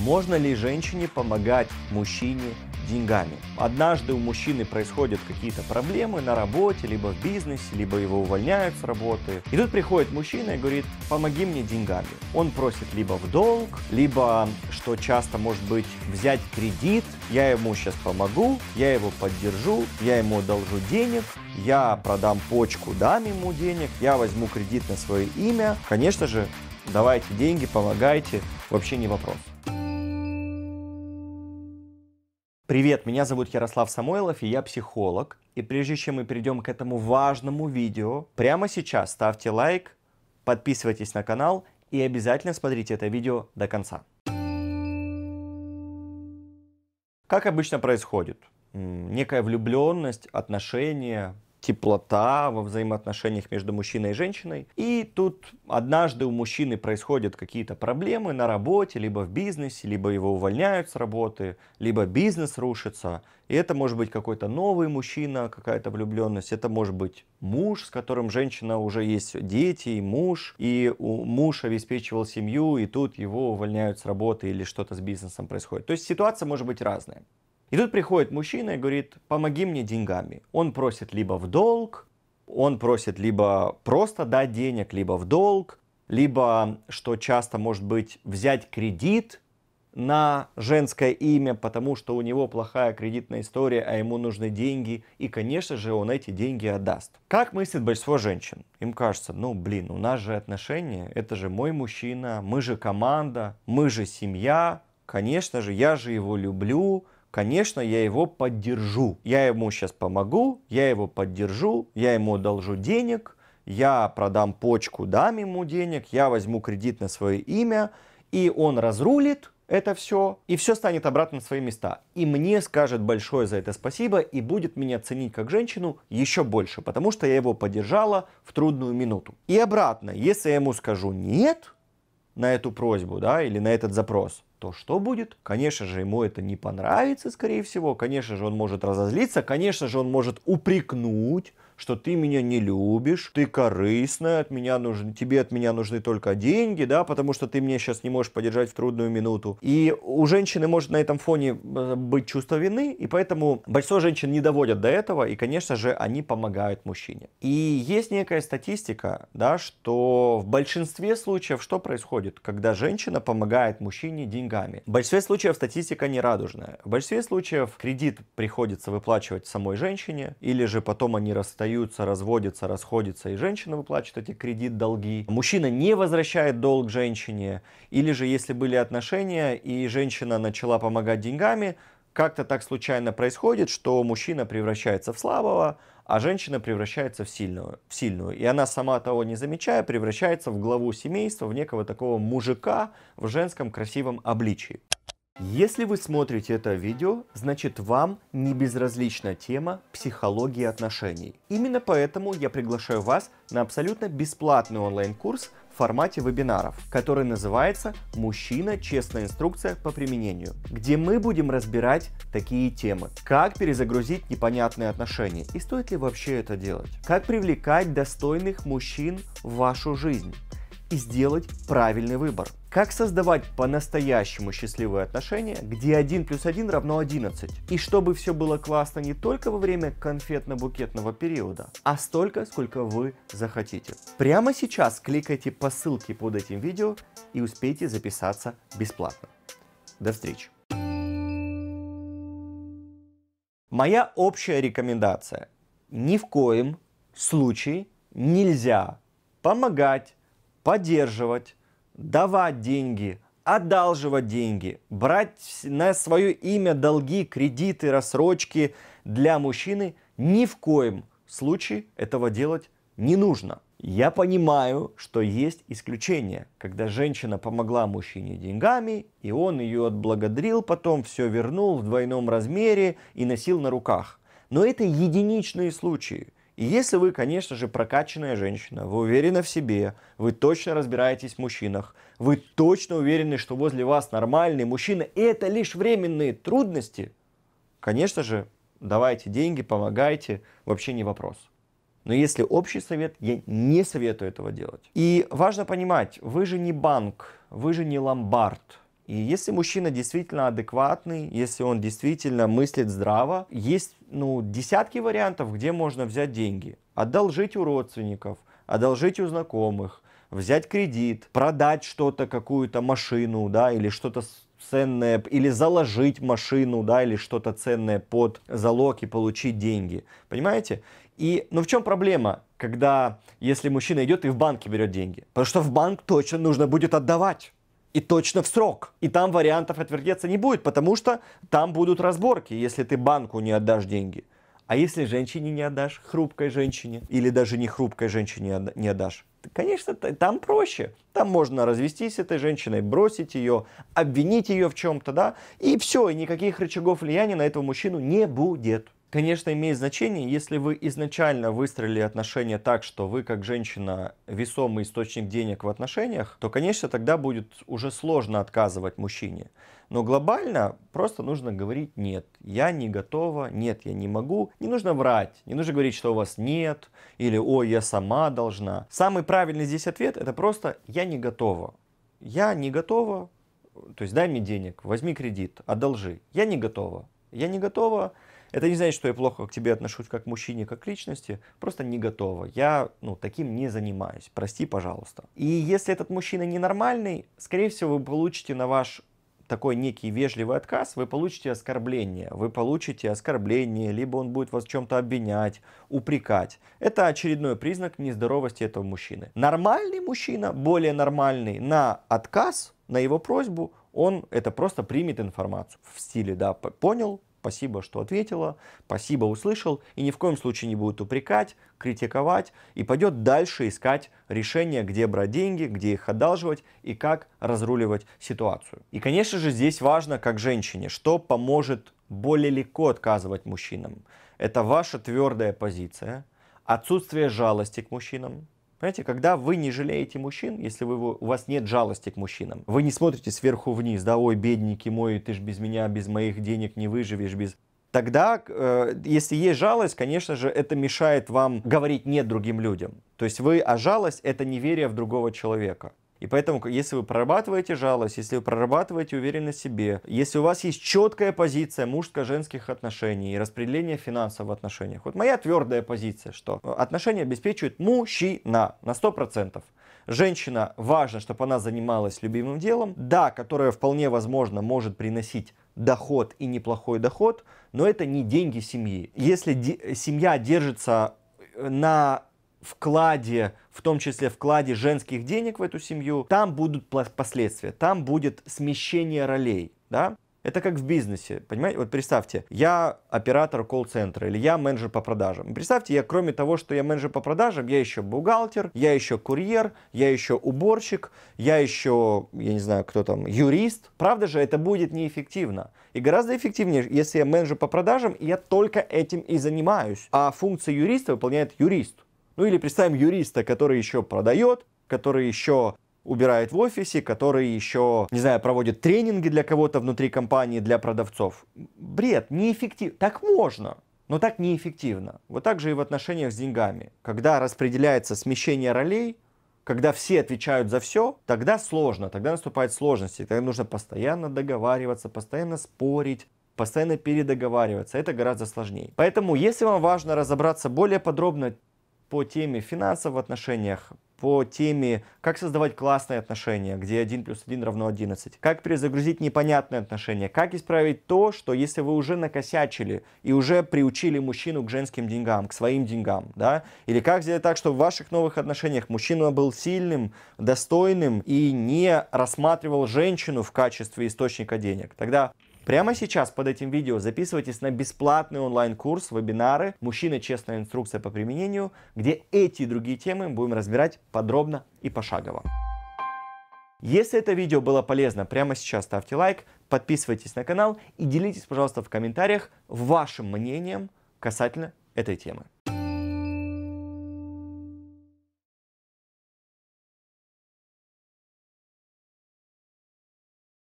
Можно ли женщине помогать мужчине деньгами? Однажды у мужчины происходят какие-то проблемы на работе, либо в бизнесе, либо его увольняют с работы. И тут приходит мужчина и говорит, помоги мне деньгами. Он просит либо в долг, либо, что часто может быть, взять кредит. Я ему сейчас помогу, я его поддержу, я ему одолжу денег, я продам почку, дам ему денег, я возьму кредит на свое имя. Конечно же, давайте деньги, помогайте, вообще не вопрос. Привет, меня зовут Ярослав Самойлов, и я психолог. И прежде чем мы перейдем к этому важному видео, прямо сейчас ставьте лайк, подписывайтесь на канал и обязательно смотрите это видео до конца. Как обычно происходит? Некая влюбленность, отношения, теплота во взаимоотношениях между мужчиной и женщиной. И тут однажды у мужчины происходят какие-то проблемы на работе, либо в бизнесе, либо его увольняют с работы, либо бизнес рушится. И это может быть какой-то новый мужчина, какая-то влюбленность, это может быть муж, с которым женщина уже есть дети и муж, и муж обеспечивал семью, и тут его увольняют с работы или что-то с бизнесом происходит. То есть ситуация может быть разная. И тут приходит мужчина и говорит, помоги мне деньгами. Он просит либо в долг, он просит либо просто дать денег, либо в долг, либо, что часто может быть, взять кредит на женское имя, потому что у него плохая кредитная история, а ему нужны деньги, и, конечно же, он эти деньги отдаст. Как мыслит большинство женщин? Им кажется, ну, блин, у нас же отношения, это же мой мужчина, мы же команда, мы же семья, конечно же, я же его люблю, конечно, я его поддержу. Я ему сейчас помогу, я его поддержу, я ему одолжу денег, я продам почку, дам ему денег, я возьму кредит на свое имя, и он разрулит это все, и все станет обратно на свои места. И мне скажет большое за это спасибо, и будет меня ценить как женщину еще больше, потому что я его поддержала в трудную минуту. И обратно, если я ему скажу «нет», на эту просьбу, да, или на этот запрос, то что будет? Конечно же, ему это не понравится, скорее всего. Конечно же, он может разозлиться. Конечно же, он может упрекнуть что ты меня не любишь, ты корыстная, от меня нужны, тебе от меня нужны только деньги, да, потому что ты меня сейчас не можешь поддержать в трудную минуту. И у женщины может на этом фоне э, быть чувство вины, и поэтому большинство женщин не доводят до этого, и, конечно же, они помогают мужчине. И есть некая статистика, да, что в большинстве случаев что происходит, когда женщина помогает мужчине деньгами? В большинстве случаев статистика не радужная. В большинстве случаев кредит приходится выплачивать самой женщине, или же потом они расстаются расстаются, разводятся, расходятся, и женщина выплачивает эти кредит долги. Мужчина не возвращает долг женщине. Или же, если были отношения, и женщина начала помогать деньгами, как-то так случайно происходит, что мужчина превращается в слабого, а женщина превращается в сильную, в сильную. И она сама того не замечая, превращается в главу семейства, в некого такого мужика в женском красивом обличии. Если вы смотрите это видео, значит вам не безразлична тема психологии отношений. Именно поэтому я приглашаю вас на абсолютно бесплатный онлайн-курс в формате вебинаров, который называется «Мужчина. Честная инструкция по применению», где мы будем разбирать такие темы. Как перезагрузить непонятные отношения и стоит ли вообще это делать? Как привлекать достойных мужчин в вашу жизнь? и сделать правильный выбор. Как создавать по-настоящему счастливые отношения, где 1 плюс 1 равно 11? И чтобы все было классно не только во время конфетно-букетного периода, а столько, сколько вы захотите. Прямо сейчас кликайте по ссылке под этим видео и успейте записаться бесплатно. До встречи! Моя общая рекомендация. Ни в коем случае нельзя помогать поддерживать, давать деньги, одалживать деньги, брать на свое имя долги, кредиты, рассрочки для мужчины ни в коем случае этого делать не нужно. Я понимаю, что есть исключения, когда женщина помогла мужчине деньгами, и он ее отблагодарил, потом все вернул в двойном размере и носил на руках. Но это единичные случаи. И если вы, конечно же, прокачанная женщина, вы уверены в себе, вы точно разбираетесь в мужчинах, вы точно уверены, что возле вас нормальный мужчина, и это лишь временные трудности, конечно же, давайте деньги, помогайте, вообще не вопрос. Но если общий совет, я не советую этого делать. И важно понимать, вы же не банк, вы же не ломбард. И если мужчина действительно адекватный, если он действительно мыслит здраво, есть ну, десятки вариантов, где можно взять деньги. Одолжить у родственников, одолжить у знакомых, взять кредит, продать что-то, какую-то машину, да, или что-то ценное, или заложить машину, да, или что-то ценное под залог и получить деньги. Понимаете? И, ну в чем проблема, когда, если мужчина идет и в банке берет деньги? Потому что в банк точно нужно будет отдавать и точно в срок. И там вариантов отвертеться не будет, потому что там будут разборки, если ты банку не отдашь деньги. А если женщине не отдашь, хрупкой женщине, или даже не хрупкой женщине не отдашь, конечно, там проще. Там можно развестись с этой женщиной, бросить ее, обвинить ее в чем-то, да, и все, и никаких рычагов влияния на этого мужчину не будет конечно, имеет значение, если вы изначально выстроили отношения так, что вы как женщина весомый источник денег в отношениях, то, конечно, тогда будет уже сложно отказывать мужчине. Но глобально просто нужно говорить «нет, я не готова», «нет, я не могу». Не нужно врать, не нужно говорить, что у вас «нет» или «ой, я сама должна». Самый правильный здесь ответ – это просто «я не готова». Я не готова, то есть дай мне денег, возьми кредит, одолжи. Я не готова. Я не готова, это не значит, что я плохо к тебе отношусь как к мужчине, как к личности, просто не готова. Я ну, таким не занимаюсь, прости, пожалуйста. И если этот мужчина ненормальный, скорее всего, вы получите на ваш такой некий вежливый отказ, вы получите оскорбление. Вы получите оскорбление, либо он будет вас чем-то обвинять, упрекать. Это очередной признак нездоровости этого мужчины. Нормальный мужчина, более нормальный, на отказ, на его просьбу, он это просто примет информацию в стиле, да, понял, Спасибо, что ответила, спасибо, услышал, и ни в коем случае не будет упрекать, критиковать, и пойдет дальше искать решение, где брать деньги, где их одалживать и как разруливать ситуацию. И, конечно же, здесь важно, как женщине, что поможет более легко отказывать мужчинам. Это ваша твердая позиция, отсутствие жалости к мужчинам, Понимаете, когда вы не жалеете мужчин, если вы, у вас нет жалости к мужчинам, вы не смотрите сверху вниз, да, ой, бедники мой, ты ж без меня, без моих денег не выживешь, без... Тогда, э, если есть жалость, конечно же, это мешает вам говорить «нет» другим людям. То есть вы, а жалость – это неверие в другого человека. И поэтому, если вы прорабатываете жалость, если вы прорабатываете уверенность в себе, если у вас есть четкая позиция мужско-женских отношений и распределение финансов в отношениях. Вот моя твердая позиция, что э, отношения обеспечивает мужчина на 100%. Женщина, важно, чтобы она занималась любимым делом, да, которое вполне возможно может приносить доход и неплохой доход, но это не деньги семьи. Если де- семья держится э, на вкладе в том числе вкладе женских денег в эту семью, там будут последствия, там будет смещение ролей, да? Это как в бизнесе, понимаете? Вот представьте, я оператор колл-центра или я менеджер по продажам. Представьте, я кроме того, что я менеджер по продажам, я еще бухгалтер, я еще курьер, я еще уборщик, я еще, я не знаю, кто там, юрист. Правда же, это будет неэффективно. И гораздо эффективнее, если я менеджер по продажам, и я только этим и занимаюсь. А функции юриста выполняет юрист. Ну или представим юриста, который еще продает, который еще убирает в офисе, который еще, не знаю, проводит тренинги для кого-то внутри компании, для продавцов. Бред, неэффективно. Так можно, но так неэффективно. Вот так же и в отношениях с деньгами. Когда распределяется смещение ролей, когда все отвечают за все, тогда сложно, тогда наступают сложности, тогда нужно постоянно договариваться, постоянно спорить, постоянно передоговариваться. Это гораздо сложнее. Поэтому, если вам важно разобраться более подробно по теме финансов в отношениях, по теме, как создавать классные отношения, где 1 плюс 1 равно 11, как перезагрузить непонятные отношения, как исправить то, что если вы уже накосячили и уже приучили мужчину к женским деньгам, к своим деньгам, да, или как сделать так, чтобы в ваших новых отношениях мужчина был сильным, достойным и не рассматривал женщину в качестве источника денег, тогда Прямо сейчас под этим видео записывайтесь на бесплатный онлайн-курс, вебинары «Мужчина. Честная инструкция по применению», где эти и другие темы будем разбирать подробно и пошагово. Если это видео было полезно, прямо сейчас ставьте лайк, подписывайтесь на канал и делитесь, пожалуйста, в комментариях вашим мнением касательно этой темы.